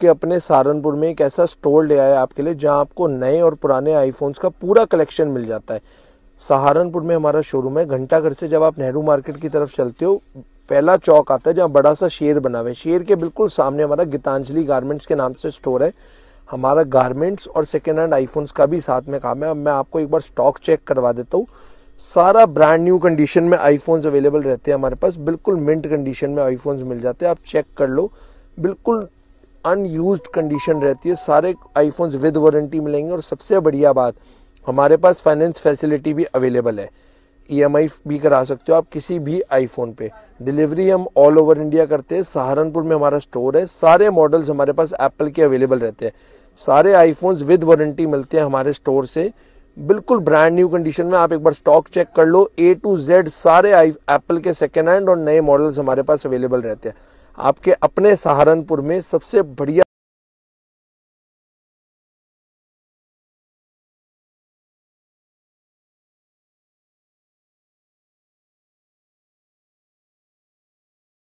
कि अपने सहारनपुर में एक ऐसा स्टोर ले आया आपके लिए जहां आपको नए और पुराने आईफोन्स का पूरा कलेक्शन मिल जाता है सहारनपुर में हमारा शोरूम है घंटा घर से जब आप नेहरू मार्केट की तरफ चलते हो पहला चौक आता है जहाँ बड़ा सा शेर बना हुआ है शेर के बिल्कुल सामने हमारा गीतांजलि गारमेंट्स के नाम से स्टोर है हमारा गारमेंट्स और सेकेंड हैंड आईफोन्स का भी साथ में काम है अब मैं आपको एक बार स्टॉक चेक करवा देता हूँ सारा ब्रांड न्यू कंडीशन में आईफोन्स अवेलेबल रहते हैं हमारे पास बिल्कुल मिंट कंडीशन में आईफोन्स मिल जाते हैं आप चेक कर लो बिल्कुल अनयूज कंडीशन रहती है सारे आईफोन्स विद वारंटी मिलेंगे और सबसे बढ़िया बात हमारे पास फाइनेंस फैसिलिटी भी अवेलेबल है ई e भी करा सकते हो आप किसी भी आईफोन पे डिलीवरी हम ऑल ओवर इंडिया करते हैं सहारनपुर में हमारा स्टोर है सारे मॉडल्स हमारे पास एप्पल के अवेलेबल रहते हैं सारे आईफोन्स विद वारंटी मिलते हैं हमारे स्टोर से बिल्कुल ब्रांड न्यू कंडीशन में आप एक बार स्टॉक चेक कर लो ए टू जेड सारे एप्पल के सेकेंड हैंड और नए मॉडल्स हमारे पास अवेलेबल रहते हैं आपके अपने सहारनपुर में सबसे बढ़िया